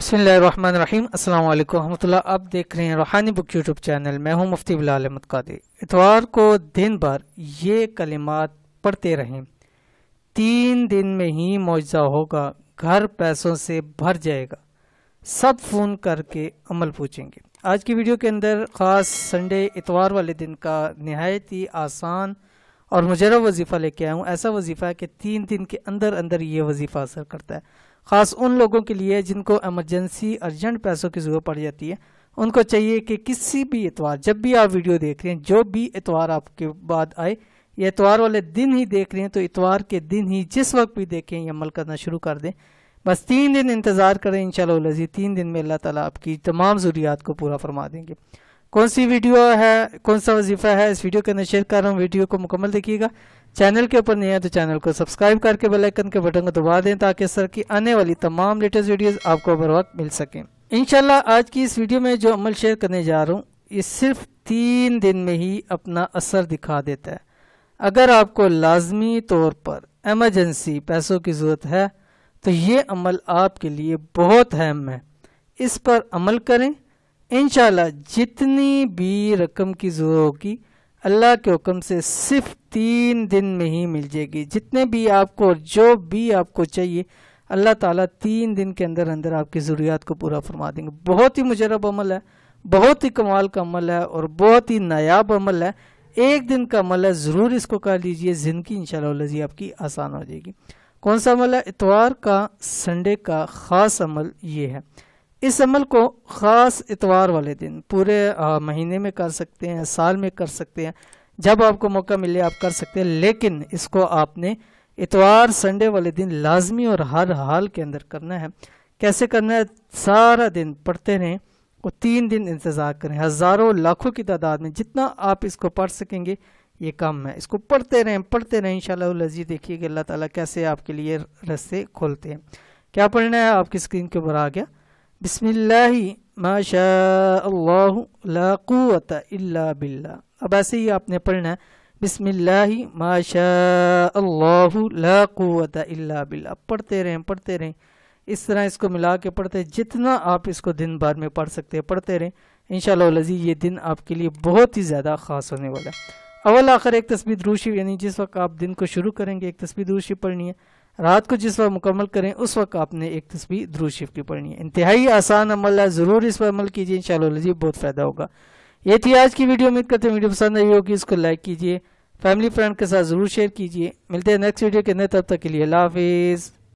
بسم اللہ الرحمن الرحیم السلام علیکم و اللہ آپ دیکھ رہے ہیں روحانی بک یوٹیوب چینل میں ہوں مفتی بلال احمد الحمد اتوار کو دن بھر یہ کلمات پڑھتے رہیں تین دن میں ہی معجزہ ہوگا گھر پیسوں سے بھر جائے گا سب فون کر کے عمل پوچھیں گے آج کی ویڈیو کے اندر خاص سنڈے اتوار والے دن کا نہایت ہی آسان اور مجرب وظیفہ لے کے آیا ہوں ایسا وظیفہ ہے کہ تین دن کے اندر اندر یہ وظیفہ اثر کرتا ہے خاص ان لوگوں کے لیے جن کو ایمرجنسی ارجنٹ پیسوں کی ضرورت پڑ جاتی ہے ان کو چاہیے کہ کسی بھی اتوار جب بھی آپ ویڈیو دیکھ رہے ہیں جو بھی اتوار آپ کے بعد آئے یا اتوار والے دن ہی دیکھ رہے ہیں تو اتوار کے دن ہی جس وقت بھی دیکھیں یہ عمل کرنا شروع کر دیں بس تین دن انتظار کریں انشاءاللہ اللہ تین دن میں اللہ تعالیٰ آپ کی تمام ضروریات کو پورا فرما دیں گے کون سی ویڈیو ہے کون سا وظیفہ ہے اس ویڈیو کے اندر شیئر کر رہا ہوں ویڈیو کو مکمل دیکھیے گا چینل کے اوپر نہیں ہے تو چینل کو سبسکرائب کر کے کے بٹن کو دبا دیں تاکہ سر کی آنے والی تمام لیٹسٹ ویڈیوز آپ کو بر وقت مل سکیں انشاءاللہ شاء آج کی اس ویڈیو میں جو عمل شیئر کرنے جا رہا ہوں یہ صرف تین دن میں ہی اپنا اثر دکھا دیتا ہے اگر آپ کو لازمی طور پر ایمرجنسی پیسوں کی ضرورت ہے تو یہ عمل آپ کے لیے بہت اہم ہے اس پر عمل کریں انشاءاللہ جتنی بھی رقم کی ضرور ہوگی اللہ کے حکم سے صرف تین دن میں ہی مل جائے گی جتنے بھی آپ کو اور جو بھی آپ کو چاہیے اللہ تعالیٰ تین دن کے اندر اندر آپ کی ضروریات کو پورا فرما دیں گے بہت ہی مجرب عمل ہے بہت ہی کمال کا عمل ہے اور بہت ہی نایاب عمل ہے ایک دن کا عمل ہے ضرور اس کو کر لیجئے زندگی انشاءاللہ شاء اللہ آپ کی آسان ہو جائے گی کون سا عمل ہے اتوار کا سنڈے کا خاص عمل یہ ہے اس عمل کو خاص اتوار والے دن پورے مہینے میں کر سکتے ہیں سال میں کر سکتے ہیں جب آپ کو موقع ملے آپ کر سکتے ہیں لیکن اس کو آپ نے اتوار سنڈے والے دن لازمی اور ہر حال کے اندر کرنا ہے کیسے کرنا ہے سارا دن پڑھتے رہیں اور تین دن انتظار کریں ہزاروں لاکھوں کی تعداد میں جتنا آپ اس کو پڑھ سکیں گے یہ کام ہے اس کو پڑھتے رہیں پڑھتے رہیں انشاءاللہ شاء اللہ لذیذ دیکھیے کہ اللہ تعالیٰ کیسے آپ کے لیے رستے کھولتے ہیں کیا پڑھنا ہے آپ کی اسکرین کے اوپر آ گیا بسم اللہ ما شاء اللہ لا الا باللہ اب ایسے ہی آپ نے پڑھنا ہے بسم اللہ ما شاء اللہ لا الا باللہ پڑھتے رہیں پڑھتے رہیں اس طرح اس کو ملا کے پڑھتے جتنا آپ اس کو دن بھر میں پڑھ سکتے پڑھتے رہیں انشاءاللہ شاء یہ دن آپ کے لیے بہت ہی زیادہ خاص ہونے والا ہے اول آخر ایک تصویر روشی یعنی جس وقت آپ دن کو شروع کریں گے ایک تصویر روشی پڑھنی ہے رات کو جس وقت مکمل کریں اس وقت آپ نے ایک تصویر دروش کی پڑھنی ہے انتہائی آسان عمل ہے ضرور اس پر عمل کیجیے انشاءاللہ اللہ جی بہت فائدہ ہوگا یہ تھی آج کی ویڈیو امید کرتے ہیں ویڈیو پسند نہیں ہوگی اس کو لائک کیجیے فیملی فرینڈ کے ساتھ ضرور شیئر کیجیے ملتے ہیں نیکسٹ ویڈیو کے نئے تب تک کے لیے اللہ حافظ